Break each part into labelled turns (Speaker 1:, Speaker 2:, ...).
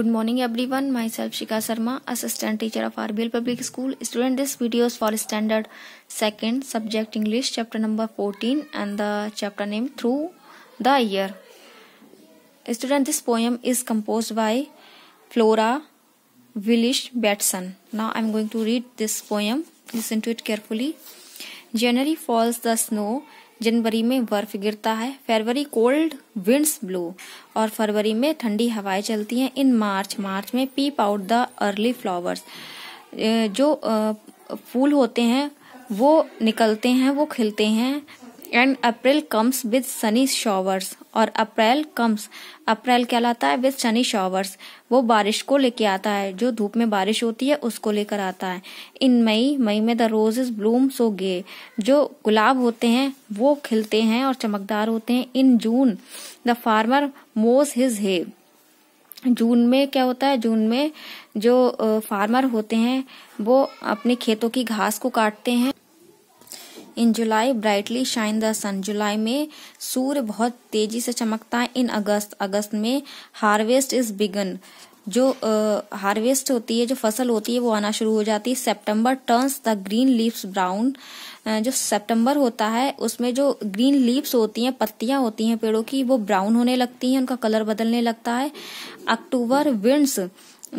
Speaker 1: Good morning everyone. Myself Shika Sharma, assistant teacher of RBL Public School. Student, this video is for standard second subject English, chapter number 14 and the chapter name through the year. Student, this poem is composed by Flora Willish Batson. Now I'm going to read this poem. Listen to it carefully. January falls the snow जनवरी में बर्फ गिरता है फरवरी cold winds blow और फरवरी में ठंडी हवाएं चलती हैं इन मार्च मार्च में peep out the early flowers जो फूल होते हैं वो निकलते हैं वो खिलते हैं and April comes with sunny showers और अप्रैल कम्स अप्रैल कहलाता है विद सनी शॉवर्स वो बारिश को लेके आता है जो धूप में बारिश होती है उसको लेकर आता है इन मई मई में the roses bloom so gay जो गुलाब होते हैं वो खिलते हैं और चमकदार होते हैं in June the farmer mows his hay जून में क्या होता है जून में जो फार्मर होते हैं वो अपने खेतों की घास को काटते हैं in July brightly shine the sun जुलाई में सूर्य बहुत तेजी से चमकता है इन अगस्त अगस्त में हार्वेस्ट इज बिगन जो हार्वेस्ट uh, होती है जो फसल होती है वो आना शुरू हो जाती है September turns the green leaves brown जो सितंबर होता है उसमें जो ग्रीन लीव्स होती हैं पत्तियां होती हैं पेड़ों की वो ब्राउन होने लगती हैं उनका कलर बदलने लगता है October winds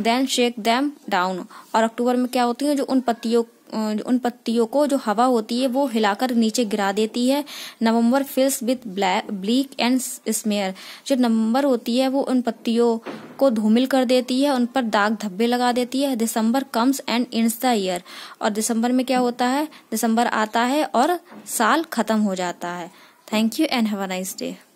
Speaker 1: then shake them down और अक्टूबर में क्या होती है जो उन पत्तियों उन पत्तियों को जो हवा होती है वो हिलाकर नीचे गिरा देती है November fills with black bleak and smear जो नवंबर होती है वो उन पत्तियों को धूमिल कर देती है उन पर दाग धब्बे लगा देती है December comes and ends the year और दिसंबर में क्या होता है दिसंबर आता है और साल खत्म हो जाता है thank you and have a nice day